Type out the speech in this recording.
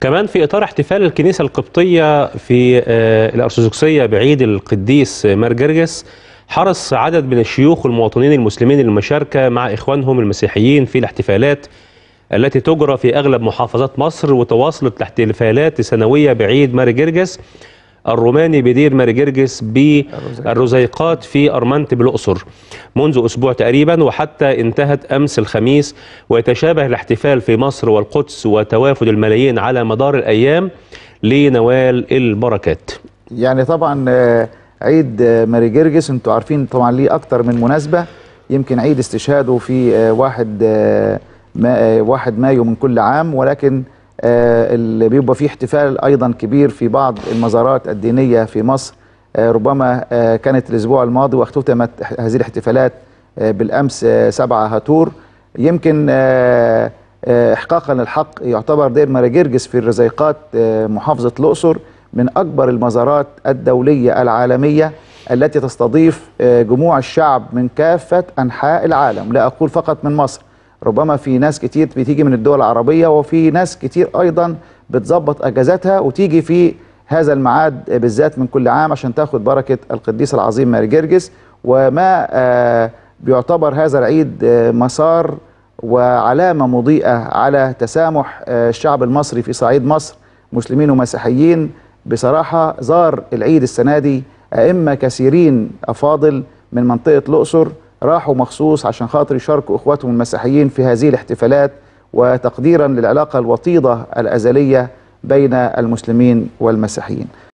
كمان في إطار احتفال الكنيسة القبطية في آه، الأرثوذكسية بعيد القديس مارجرجس حرص عدد من الشيوخ والمواطنين المسلمين المشاركة مع إخوانهم المسيحيين في الاحتفالات التي تجرى في أغلب محافظات مصر وتواصلت الاحتفالات السنوية بعيد مارجرجس الروماني بدير مارجرجس بالرزيقات في أرمنت بالأقصر منذ أسبوع تقريبا وحتى انتهت أمس الخميس ويتشابه الاحتفال في مصر والقدس وتوافد الملايين على مدار الأيام لنوال البركات يعني طبعا آه، عيد آه، مارجرجس انتوا عارفين طبعا ليه أكتر من مناسبة يمكن عيد استشهاده في آه، واحد ما واحد مايو من كل عام ولكن آه، اللي بيبقى فيه احتفال ايضا كبير في بعض المزارات الدينيه في مصر آه، ربما آه، كانت الاسبوع الماضي واختتمت هذه الاحتفالات بالامس سبعة هاتور يمكن احقاقا للحق يعتبر دير مراجرجس في الرزيقات محافظه الاقصر من اكبر المزارات الدوليه العالميه التي تستضيف جموع الشعب من كافه انحاء العالم لا اقول فقط من مصر ربما في ناس كتير بتيجي من الدول العربية وفي ناس كتير أيضا بتظبط أجازاتها وتيجي في هذا الميعاد بالذات من كل عام عشان تاخد بركة القديس العظيم ماري جرجس وما آه، بيعتبر هذا العيد آه، مسار وعلامة مضيئة على تسامح آه، الشعب المصري في صعيد مصر مسلمين ومسيحيين بصراحة زار العيد السنة دي أئمة كثيرين أفاضل من منطقة الأقصر راحوا مخصوص عشان خاطر يشاركوا إخواتهم المسيحيين في هذه الاحتفالات وتقديرا للعلاقة الوطيدة الأزلية بين المسلمين والمسيحيين